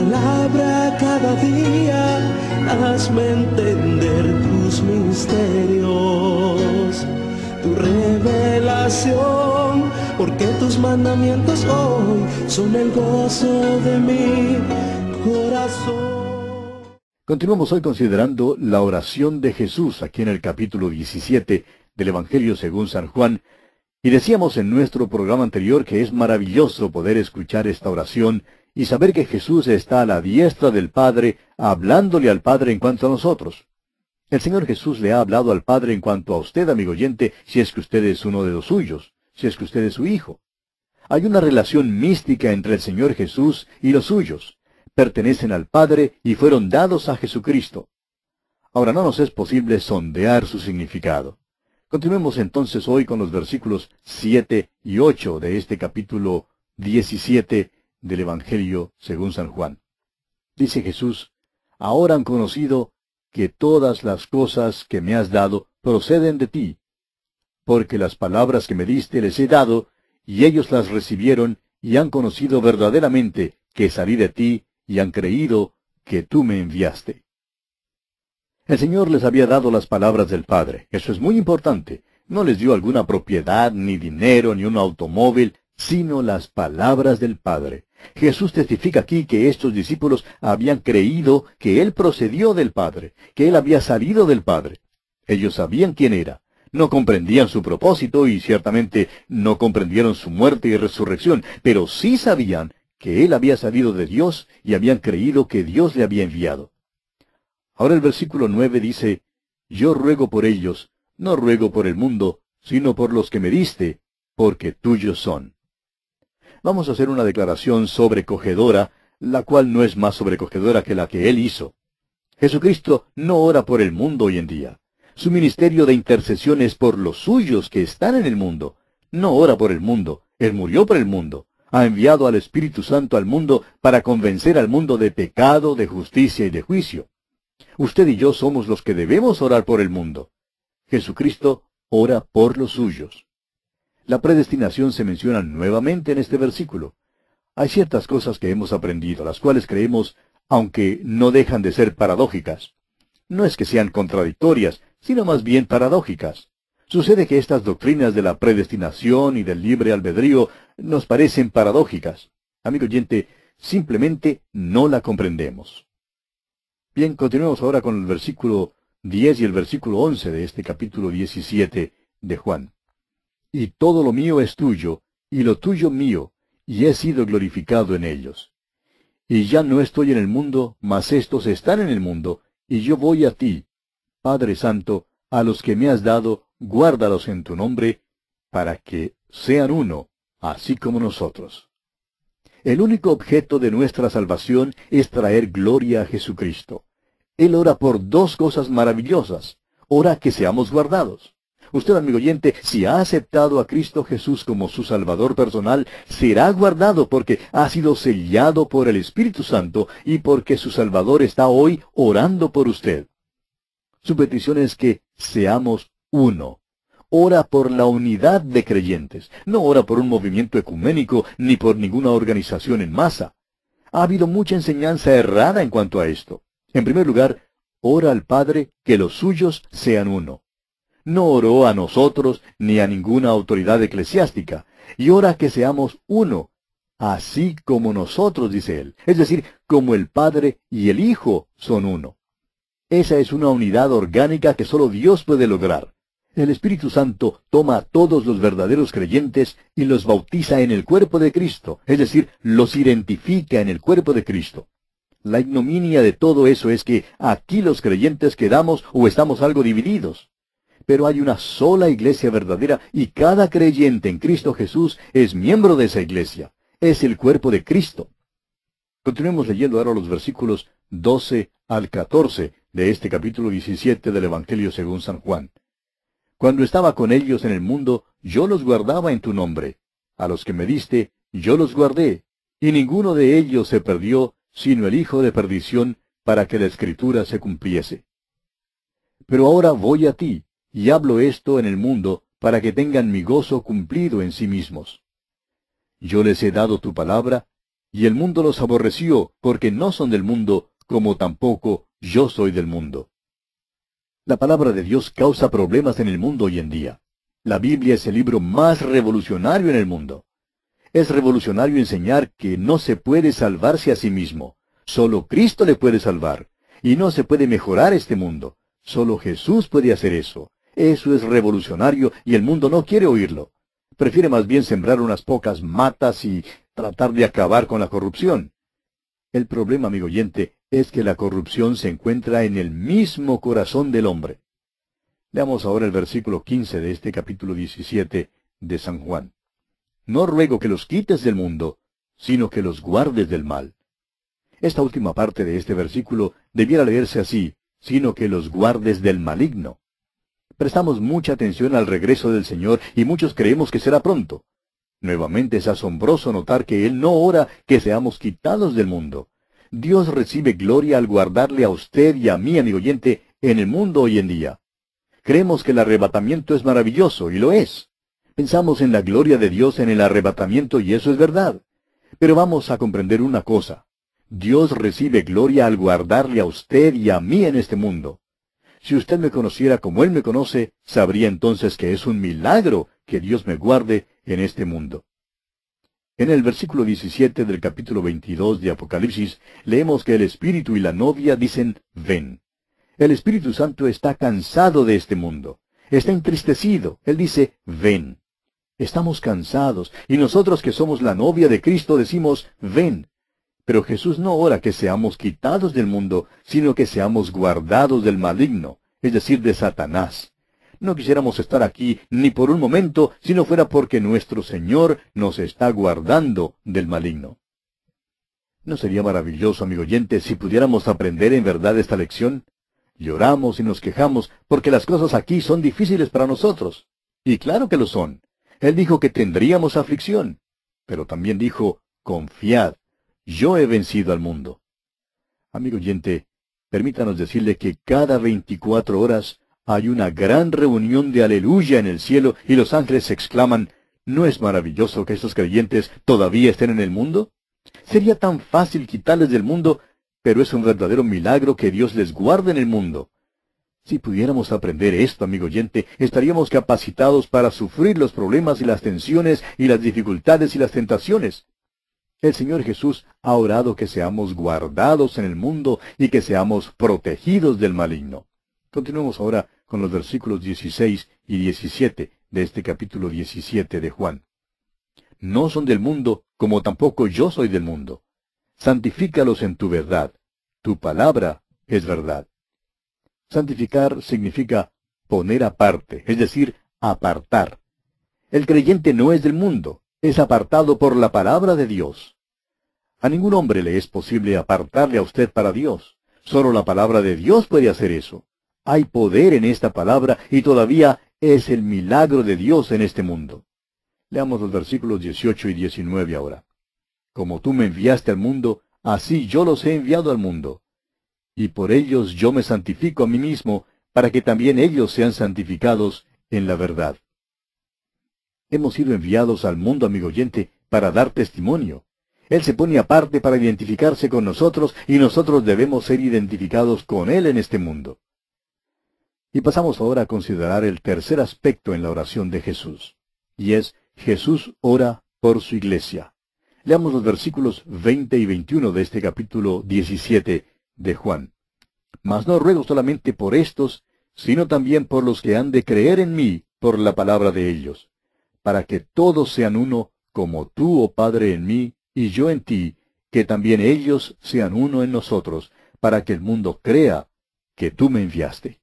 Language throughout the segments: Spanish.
palabra cada día, hazme entender tus misterios, tu revelación, porque tus mandamientos hoy son el gozo de mi corazón. Continuamos hoy considerando la oración de Jesús aquí en el capítulo 17 del Evangelio según San Juan, y decíamos en nuestro programa anterior que es maravilloso poder escuchar esta oración y saber que Jesús está a la diestra del Padre, hablándole al Padre en cuanto a nosotros. El Señor Jesús le ha hablado al Padre en cuanto a usted, amigo oyente, si es que usted es uno de los suyos, si es que usted es su hijo. Hay una relación mística entre el Señor Jesús y los suyos. Pertenecen al Padre y fueron dados a Jesucristo. Ahora no nos es posible sondear su significado. Continuemos entonces hoy con los versículos siete y ocho de este capítulo 17 del Evangelio según San Juan. Dice Jesús, Ahora han conocido que todas las cosas que me has dado proceden de ti, porque las palabras que me diste les he dado, y ellos las recibieron, y han conocido verdaderamente que salí de ti, y han creído que tú me enviaste. El Señor les había dado las palabras del Padre. Eso es muy importante. No les dio alguna propiedad, ni dinero, ni un automóvil, sino las palabras del Padre. Jesús testifica aquí que estos discípulos habían creído que Él procedió del Padre, que Él había salido del Padre. Ellos sabían quién era. No comprendían su propósito y ciertamente no comprendieron su muerte y resurrección, pero sí sabían que Él había salido de Dios y habían creído que Dios le había enviado. Ahora el versículo nueve dice, Yo ruego por ellos, no ruego por el mundo, sino por los que me diste, porque tuyos son vamos a hacer una declaración sobrecogedora, la cual no es más sobrecogedora que la que Él hizo. Jesucristo no ora por el mundo hoy en día. Su ministerio de intercesión es por los suyos que están en el mundo. No ora por el mundo. Él murió por el mundo. Ha enviado al Espíritu Santo al mundo para convencer al mundo de pecado, de justicia y de juicio. Usted y yo somos los que debemos orar por el mundo. Jesucristo ora por los suyos. La predestinación se menciona nuevamente en este versículo. Hay ciertas cosas que hemos aprendido, las cuales creemos, aunque no dejan de ser paradójicas. No es que sean contradictorias, sino más bien paradójicas. Sucede que estas doctrinas de la predestinación y del libre albedrío nos parecen paradójicas. Amigo oyente, simplemente no la comprendemos. Bien, continuemos ahora con el versículo 10 y el versículo 11 de este capítulo 17 de Juan y todo lo mío es tuyo, y lo tuyo mío, y he sido glorificado en ellos. Y ya no estoy en el mundo, mas estos están en el mundo, y yo voy a ti. Padre Santo, a los que me has dado, guárdalos en tu nombre, para que sean uno, así como nosotros. El único objeto de nuestra salvación es traer gloria a Jesucristo. Él ora por dos cosas maravillosas. Ora que seamos guardados. Usted, amigo oyente, si ha aceptado a Cristo Jesús como su Salvador personal, será guardado porque ha sido sellado por el Espíritu Santo y porque su Salvador está hoy orando por usted. Su petición es que seamos uno. Ora por la unidad de creyentes, no ora por un movimiento ecuménico ni por ninguna organización en masa. Ha habido mucha enseñanza errada en cuanto a esto. En primer lugar, ora al Padre que los suyos sean uno no oró a nosotros ni a ninguna autoridad eclesiástica, y ora que seamos uno, así como nosotros, dice él, es decir, como el Padre y el Hijo son uno. Esa es una unidad orgánica que solo Dios puede lograr. El Espíritu Santo toma a todos los verdaderos creyentes y los bautiza en el cuerpo de Cristo, es decir, los identifica en el cuerpo de Cristo. La ignominia de todo eso es que aquí los creyentes quedamos o estamos algo divididos pero hay una sola iglesia verdadera y cada creyente en Cristo Jesús es miembro de esa iglesia. Es el cuerpo de Cristo. Continuemos leyendo ahora los versículos 12 al 14 de este capítulo 17 del Evangelio según San Juan. Cuando estaba con ellos en el mundo, yo los guardaba en tu nombre. A los que me diste, yo los guardé, y ninguno de ellos se perdió, sino el Hijo de perdición, para que la Escritura se cumpliese. Pero ahora voy a ti, y hablo esto en el mundo para que tengan mi gozo cumplido en sí mismos. Yo les he dado tu palabra, y el mundo los aborreció, porque no son del mundo, como tampoco yo soy del mundo. La palabra de Dios causa problemas en el mundo hoy en día. La Biblia es el libro más revolucionario en el mundo. Es revolucionario enseñar que no se puede salvarse a sí mismo. Solo Cristo le puede salvar. Y no se puede mejorar este mundo. Solo Jesús puede hacer eso. Eso es revolucionario y el mundo no quiere oírlo. Prefiere más bien sembrar unas pocas matas y tratar de acabar con la corrupción. El problema, amigo oyente, es que la corrupción se encuentra en el mismo corazón del hombre. Leamos ahora el versículo 15 de este capítulo 17 de San Juan. No ruego que los quites del mundo, sino que los guardes del mal. Esta última parte de este versículo debiera leerse así, sino que los guardes del maligno. Prestamos mucha atención al regreso del Señor y muchos creemos que será pronto. Nuevamente es asombroso notar que Él no ora que seamos quitados del mundo. Dios recibe gloria al guardarle a usted y a mí, amigo oyente, en el mundo hoy en día. Creemos que el arrebatamiento es maravilloso, y lo es. Pensamos en la gloria de Dios en el arrebatamiento, y eso es verdad. Pero vamos a comprender una cosa. Dios recibe gloria al guardarle a usted y a mí en este mundo. Si usted me conociera como Él me conoce, sabría entonces que es un milagro que Dios me guarde en este mundo. En el versículo 17 del capítulo 22 de Apocalipsis leemos que el Espíritu y la novia dicen, ven. El Espíritu Santo está cansado de este mundo. Está entristecido. Él dice, ven. Estamos cansados y nosotros que somos la novia de Cristo decimos, ven, pero Jesús no ora que seamos quitados del mundo, sino que seamos guardados del maligno, es decir, de Satanás. No quisiéramos estar aquí ni por un momento si no fuera porque nuestro Señor nos está guardando del maligno. ¿No sería maravilloso, amigo oyente, si pudiéramos aprender en verdad esta lección? Lloramos y nos quejamos porque las cosas aquí son difíciles para nosotros. Y claro que lo son. Él dijo que tendríamos aflicción, pero también dijo, confiad, yo he vencido al mundo. Amigo oyente, permítanos decirle que cada veinticuatro horas hay una gran reunión de aleluya en el cielo y los ángeles exclaman, ¿no es maravilloso que estos creyentes todavía estén en el mundo? Sería tan fácil quitarles del mundo, pero es un verdadero milagro que Dios les guarde en el mundo. Si pudiéramos aprender esto, amigo oyente, estaríamos capacitados para sufrir los problemas y las tensiones y las dificultades y las tentaciones. El Señor Jesús ha orado que seamos guardados en el mundo y que seamos protegidos del maligno. Continuemos ahora con los versículos 16 y 17 de este capítulo 17 de Juan. No son del mundo, como tampoco yo soy del mundo. Santifícalos en tu verdad. Tu palabra es verdad. Santificar significa poner aparte, es decir, apartar. El creyente no es del mundo, es apartado por la palabra de Dios. A ningún hombre le es posible apartarle a usted para Dios. Sólo la palabra de Dios puede hacer eso. Hay poder en esta palabra y todavía es el milagro de Dios en este mundo. Leamos los versículos 18 y 19 ahora. Como tú me enviaste al mundo, así yo los he enviado al mundo. Y por ellos yo me santifico a mí mismo, para que también ellos sean santificados en la verdad. Hemos sido enviados al mundo, amigo oyente, para dar testimonio. Él se pone aparte para identificarse con nosotros y nosotros debemos ser identificados con Él en este mundo. Y pasamos ahora a considerar el tercer aspecto en la oración de Jesús, y es Jesús ora por su iglesia. Leamos los versículos 20 y 21 de este capítulo 17 de Juan. Mas no ruego solamente por estos, sino también por los que han de creer en mí por la palabra de ellos, para que todos sean uno, como tú, oh Padre, en mí y yo en ti, que también ellos sean uno en nosotros, para que el mundo crea que tú me enviaste.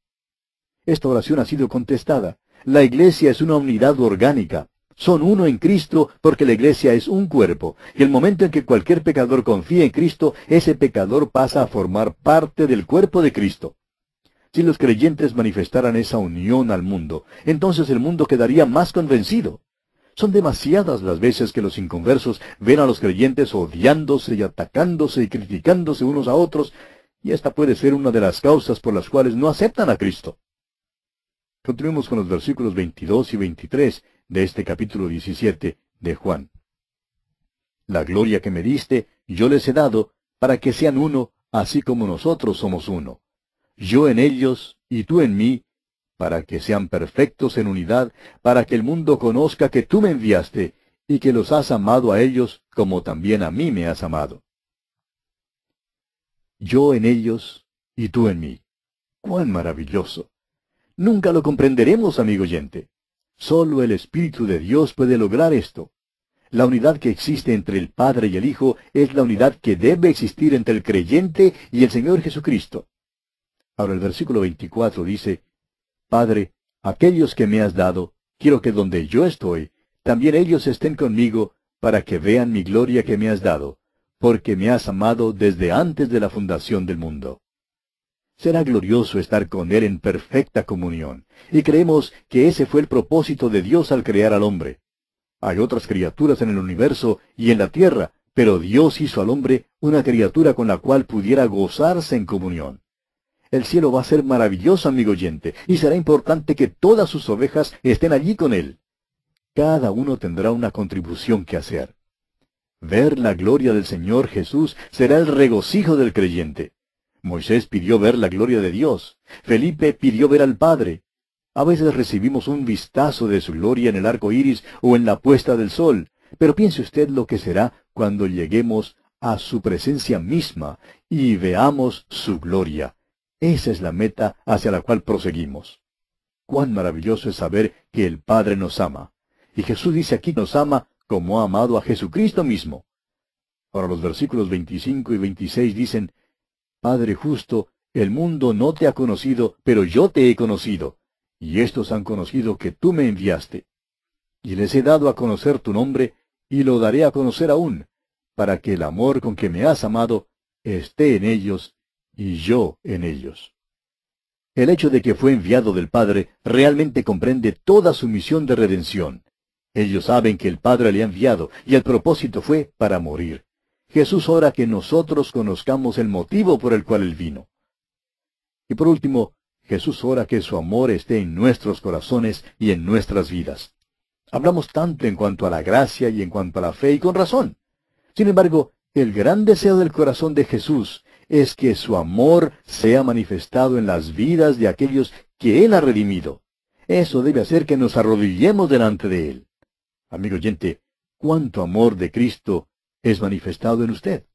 Esta oración ha sido contestada. La iglesia es una unidad orgánica. Son uno en Cristo porque la iglesia es un cuerpo. Y el momento en que cualquier pecador confía en Cristo, ese pecador pasa a formar parte del cuerpo de Cristo. Si los creyentes manifestaran esa unión al mundo, entonces el mundo quedaría más convencido. Son demasiadas las veces que los inconversos ven a los creyentes odiándose y atacándose y criticándose unos a otros, y esta puede ser una de las causas por las cuales no aceptan a Cristo. Continuemos con los versículos 22 y 23 de este capítulo 17 de Juan. La gloria que me diste, yo les he dado, para que sean uno, así como nosotros somos uno. Yo en ellos, y tú en mí, para que sean perfectos en unidad, para que el mundo conozca que tú me enviaste, y que los has amado a ellos como también a mí me has amado. Yo en ellos y tú en mí. ¡Cuán maravilloso! Nunca lo comprenderemos, amigo oyente. Solo el Espíritu de Dios puede lograr esto. La unidad que existe entre el Padre y el Hijo es la unidad que debe existir entre el creyente y el Señor Jesucristo. Ahora el versículo 24 dice, Padre, aquellos que me has dado, quiero que donde yo estoy, también ellos estén conmigo, para que vean mi gloria que me has dado, porque me has amado desde antes de la fundación del mundo. Será glorioso estar con Él en perfecta comunión, y creemos que ese fue el propósito de Dios al crear al hombre. Hay otras criaturas en el universo y en la tierra, pero Dios hizo al hombre una criatura con la cual pudiera gozarse en comunión. El cielo va a ser maravilloso, amigo oyente, y será importante que todas sus ovejas estén allí con él. Cada uno tendrá una contribución que hacer. Ver la gloria del Señor Jesús será el regocijo del creyente. Moisés pidió ver la gloria de Dios. Felipe pidió ver al Padre. A veces recibimos un vistazo de su gloria en el arco iris o en la puesta del sol, pero piense usted lo que será cuando lleguemos a su presencia misma y veamos su gloria. Esa es la meta hacia la cual proseguimos. Cuán maravilloso es saber que el Padre nos ama. Y Jesús dice aquí nos ama como ha amado a Jesucristo mismo. Ahora los versículos 25 y 26 dicen, Padre justo, el mundo no te ha conocido, pero yo te he conocido, y estos han conocido que tú me enviaste. Y les he dado a conocer tu nombre, y lo daré a conocer aún, para que el amor con que me has amado esté en ellos y yo en ellos. El hecho de que fue enviado del Padre realmente comprende toda su misión de redención. Ellos saben que el Padre le ha enviado y el propósito fue para morir. Jesús ora que nosotros conozcamos el motivo por el cual Él vino. Y por último, Jesús ora que su amor esté en nuestros corazones y en nuestras vidas. Hablamos tanto en cuanto a la gracia y en cuanto a la fe y con razón. Sin embargo, el gran deseo del corazón de Jesús es que su amor sea manifestado en las vidas de aquellos que Él ha redimido. Eso debe hacer que nos arrodillemos delante de Él. Amigo oyente, ¿cuánto amor de Cristo es manifestado en usted?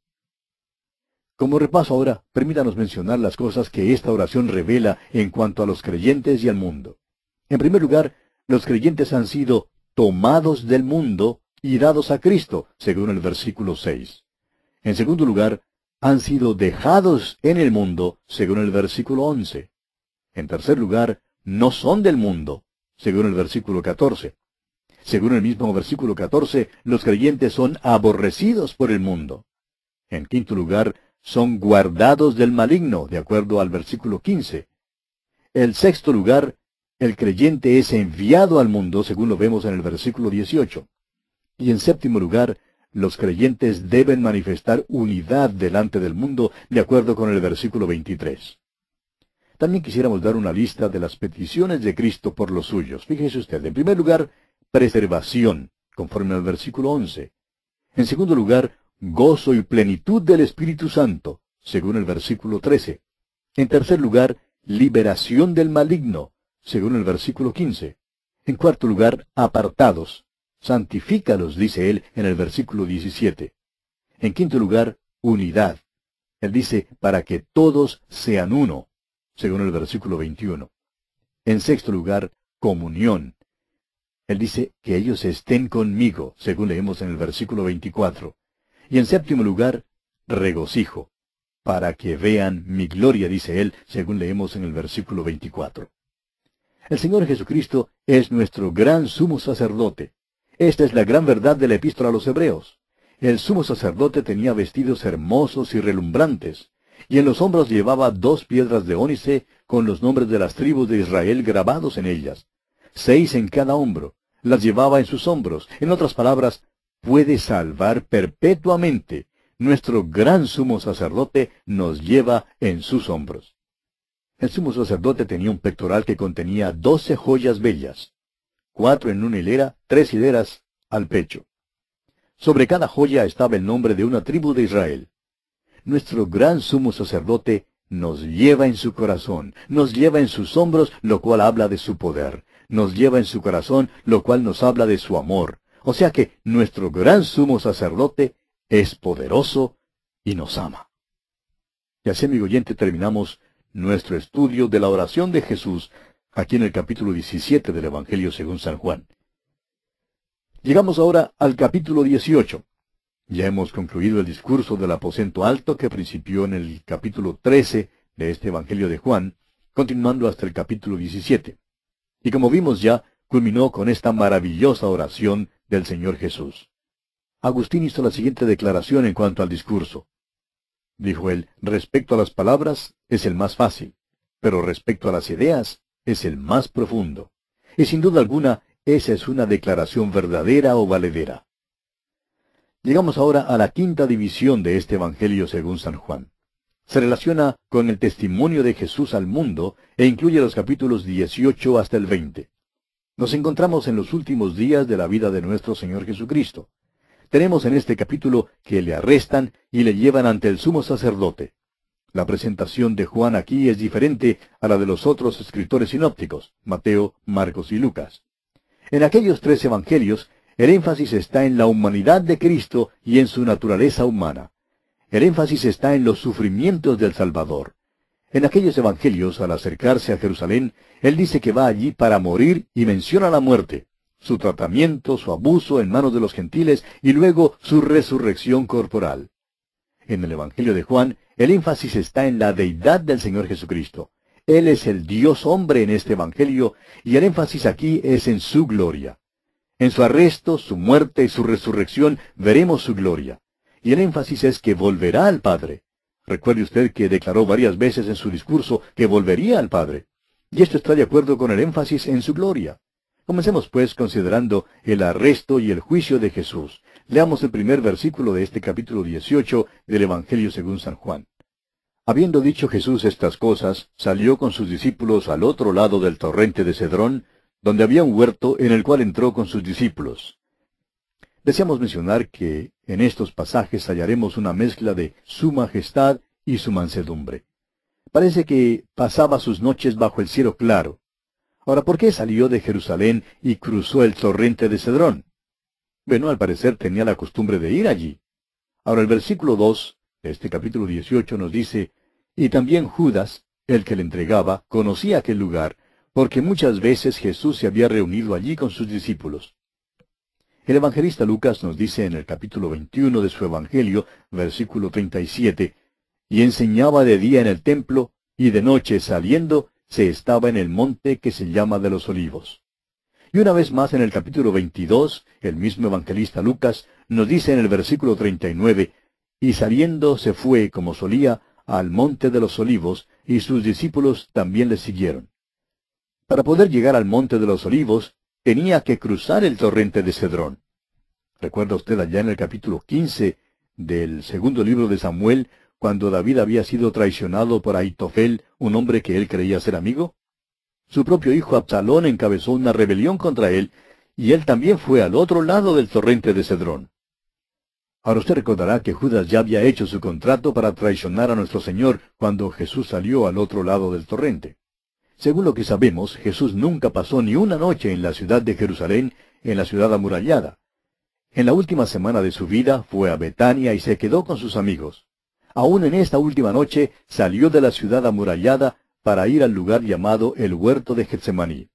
Como repaso ahora, permítanos mencionar las cosas que esta oración revela en cuanto a los creyentes y al mundo. En primer lugar, los creyentes han sido tomados del mundo y dados a Cristo, según el versículo 6. En segundo lugar, han sido dejados en el mundo, según el versículo 11. En tercer lugar, no son del mundo, según el versículo 14. Según el mismo versículo 14, los creyentes son aborrecidos por el mundo. En quinto lugar, son guardados del maligno, de acuerdo al versículo 15. El sexto lugar, el creyente es enviado al mundo, según lo vemos en el versículo 18. Y en séptimo lugar, los creyentes deben manifestar unidad delante del mundo, de acuerdo con el versículo 23. También quisiéramos dar una lista de las peticiones de Cristo por los suyos. Fíjese usted, en primer lugar, preservación, conforme al versículo 11. En segundo lugar, gozo y plenitud del Espíritu Santo, según el versículo 13. En tercer lugar, liberación del maligno, según el versículo 15. En cuarto lugar, apartados, Santifícalos, dice él en el versículo 17. En quinto lugar, unidad. Él dice, para que todos sean uno, según el versículo 21. En sexto lugar, comunión. Él dice, que ellos estén conmigo, según leemos en el versículo 24. Y en séptimo lugar, regocijo, para que vean mi gloria, dice él, según leemos en el versículo 24. El Señor Jesucristo es nuestro gran sumo sacerdote. Esta es la gran verdad de la epístola a los hebreos. El sumo sacerdote tenía vestidos hermosos y relumbrantes, y en los hombros llevaba dos piedras de ónice con los nombres de las tribus de Israel grabados en ellas, seis en cada hombro. Las llevaba en sus hombros. En otras palabras, puede salvar perpetuamente. Nuestro gran sumo sacerdote nos lleva en sus hombros. El sumo sacerdote tenía un pectoral que contenía doce joyas bellas cuatro en una hilera, tres hileras al pecho. Sobre cada joya estaba el nombre de una tribu de Israel. Nuestro gran sumo sacerdote nos lleva en su corazón, nos lleva en sus hombros, lo cual habla de su poder, nos lleva en su corazón, lo cual nos habla de su amor. O sea que nuestro gran sumo sacerdote es poderoso y nos ama. Y así, amigo oyente, terminamos nuestro estudio de la oración de Jesús aquí en el capítulo 17 del Evangelio según San Juan. Llegamos ahora al capítulo 18. Ya hemos concluido el discurso del aposento alto que principió en el capítulo 13 de este Evangelio de Juan, continuando hasta el capítulo 17. Y como vimos ya, culminó con esta maravillosa oración del Señor Jesús. Agustín hizo la siguiente declaración en cuanto al discurso. Dijo él, respecto a las palabras es el más fácil, pero respecto a las ideas es el más profundo. Y sin duda alguna, esa es una declaración verdadera o valedera. Llegamos ahora a la quinta división de este Evangelio según San Juan. Se relaciona con el testimonio de Jesús al mundo e incluye los capítulos 18 hasta el 20. Nos encontramos en los últimos días de la vida de nuestro Señor Jesucristo. Tenemos en este capítulo que le arrestan y le llevan ante el sumo sacerdote. La presentación de Juan aquí es diferente a la de los otros escritores sinópticos, Mateo, Marcos y Lucas. En aquellos tres evangelios, el énfasis está en la humanidad de Cristo y en su naturaleza humana. El énfasis está en los sufrimientos del Salvador. En aquellos evangelios, al acercarse a Jerusalén, él dice que va allí para morir y menciona la muerte, su tratamiento, su abuso en manos de los gentiles y luego su resurrección corporal. En el Evangelio de Juan, el énfasis está en la deidad del Señor Jesucristo. Él es el Dios hombre en este Evangelio y el énfasis aquí es en su gloria. En su arresto, su muerte y su resurrección veremos su gloria. Y el énfasis es que volverá al Padre. Recuerde usted que declaró varias veces en su discurso que volvería al Padre. Y esto está de acuerdo con el énfasis en su gloria. Comencemos pues considerando el arresto y el juicio de Jesús, Leamos el primer versículo de este capítulo 18 del Evangelio según San Juan. Habiendo dicho Jesús estas cosas, salió con sus discípulos al otro lado del torrente de Cedrón, donde había un huerto en el cual entró con sus discípulos. Deseamos mencionar que en estos pasajes hallaremos una mezcla de su majestad y su mansedumbre. Parece que pasaba sus noches bajo el cielo claro. Ahora, ¿por qué salió de Jerusalén y cruzó el torrente de Cedrón? Bueno, al parecer tenía la costumbre de ir allí. Ahora el versículo 2 de este capítulo 18 nos dice, Y también Judas, el que le entregaba, conocía aquel lugar, porque muchas veces Jesús se había reunido allí con sus discípulos. El evangelista Lucas nos dice en el capítulo 21 de su Evangelio, versículo 37, Y enseñaba de día en el templo, y de noche saliendo, se estaba en el monte que se llama de los olivos. Y una vez más en el capítulo 22, el mismo evangelista Lucas nos dice en el versículo 39, Y saliendo se fue, como solía, al monte de los olivos, y sus discípulos también le siguieron. Para poder llegar al monte de los olivos, tenía que cruzar el torrente de Cedrón. Recuerda usted allá en el capítulo 15 del segundo libro de Samuel, cuando David había sido traicionado por Aitofel, un hombre que él creía ser amigo? Su propio hijo Absalón encabezó una rebelión contra él, y él también fue al otro lado del torrente de Cedrón. Ahora usted recordará que Judas ya había hecho su contrato para traicionar a nuestro Señor cuando Jesús salió al otro lado del torrente. Según lo que sabemos, Jesús nunca pasó ni una noche en la ciudad de Jerusalén, en la ciudad amurallada. En la última semana de su vida fue a Betania y se quedó con sus amigos. Aún en esta última noche salió de la ciudad amurallada para ir al lugar llamado el huerto de Getsemaní.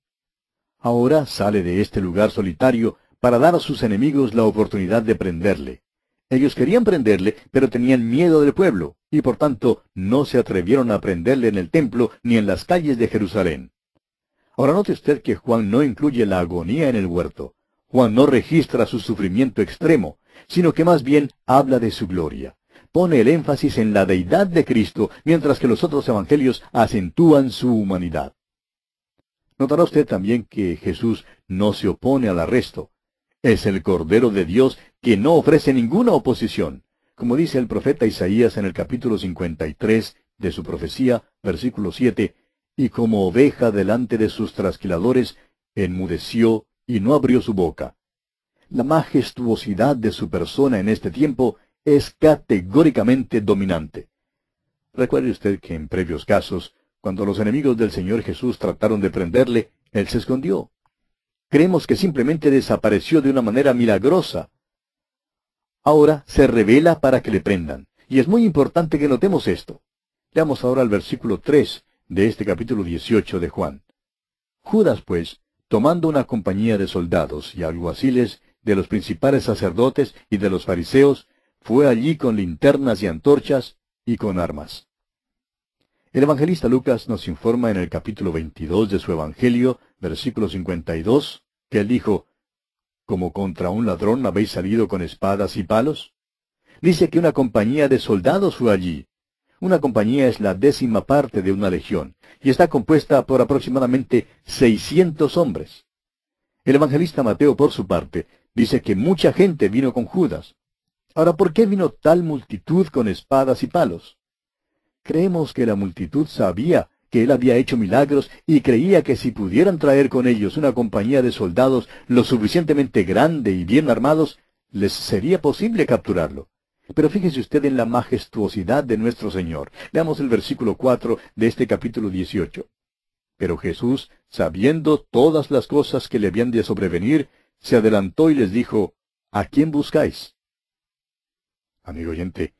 Ahora sale de este lugar solitario para dar a sus enemigos la oportunidad de prenderle. Ellos querían prenderle, pero tenían miedo del pueblo, y por tanto no se atrevieron a prenderle en el templo ni en las calles de Jerusalén. Ahora note usted que Juan no incluye la agonía en el huerto. Juan no registra su sufrimiento extremo, sino que más bien habla de su gloria pone el énfasis en la deidad de Cristo, mientras que los otros evangelios acentúan su humanidad. Notará usted también que Jesús no se opone al arresto. Es el Cordero de Dios que no ofrece ninguna oposición. Como dice el profeta Isaías en el capítulo 53 de su profecía, versículo 7, y como oveja delante de sus trasquiladores, enmudeció y no abrió su boca. La majestuosidad de su persona en este tiempo es categóricamente dominante. Recuerde usted que en previos casos, cuando los enemigos del Señor Jesús trataron de prenderle, Él se escondió. Creemos que simplemente desapareció de una manera milagrosa. Ahora se revela para que le prendan. Y es muy importante que notemos esto. Leamos ahora el versículo 3 de este capítulo 18 de Juan. Judas, pues, tomando una compañía de soldados y alguaciles de los principales sacerdotes y de los fariseos, fue allí con linternas y antorchas y con armas. El evangelista Lucas nos informa en el capítulo 22 de su Evangelio, versículo 52, que él dijo, ¿Como contra un ladrón habéis salido con espadas y palos? Dice que una compañía de soldados fue allí. Una compañía es la décima parte de una legión, y está compuesta por aproximadamente 600 hombres. El evangelista Mateo, por su parte, dice que mucha gente vino con Judas, Ahora, ¿por qué vino tal multitud con espadas y palos? Creemos que la multitud sabía que él había hecho milagros y creía que si pudieran traer con ellos una compañía de soldados lo suficientemente grande y bien armados, les sería posible capturarlo. Pero fíjese usted en la majestuosidad de nuestro Señor. Leamos el versículo 4 de este capítulo 18. Pero Jesús, sabiendo todas las cosas que le habían de sobrevenir, se adelantó y les dijo, ¿A quién buscáis? Amigo oyente,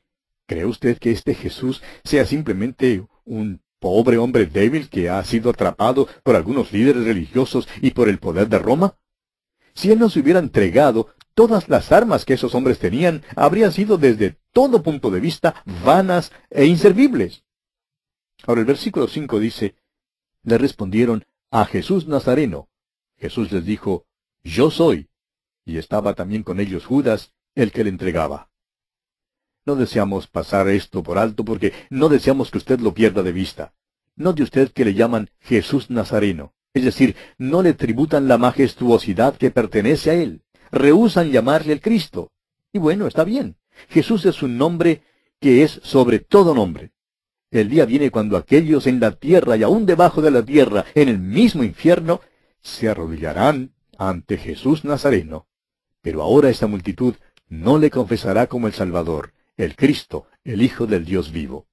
¿cree usted que este Jesús sea simplemente un pobre hombre débil que ha sido atrapado por algunos líderes religiosos y por el poder de Roma? Si él no se hubiera entregado, todas las armas que esos hombres tenían habrían sido desde todo punto de vista vanas e inservibles. Ahora el versículo 5 dice, le respondieron a Jesús Nazareno. Jesús les dijo, yo soy. Y estaba también con ellos Judas, el que le entregaba. No deseamos pasar esto por alto porque no deseamos que usted lo pierda de vista. No de usted que le llaman Jesús Nazareno, es decir, no le tributan la majestuosidad que pertenece a él. Rehúsan llamarle el Cristo. Y bueno, está bien. Jesús es un nombre que es sobre todo nombre. El día viene cuando aquellos en la tierra y aún debajo de la tierra, en el mismo infierno, se arrodillarán ante Jesús Nazareno. Pero ahora esta multitud no le confesará como el Salvador, el Cristo, el Hijo del Dios vivo.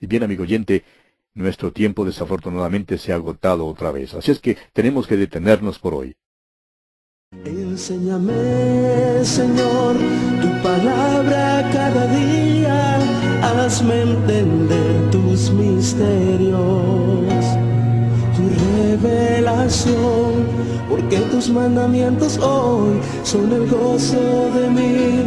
Y bien, amigo oyente, nuestro tiempo desafortunadamente se ha agotado otra vez, así es que tenemos que detenernos por hoy. Enséñame, Señor, tu palabra cada día, hazme entender tus misterios, tu revelación, porque tus mandamientos hoy son el gozo de mí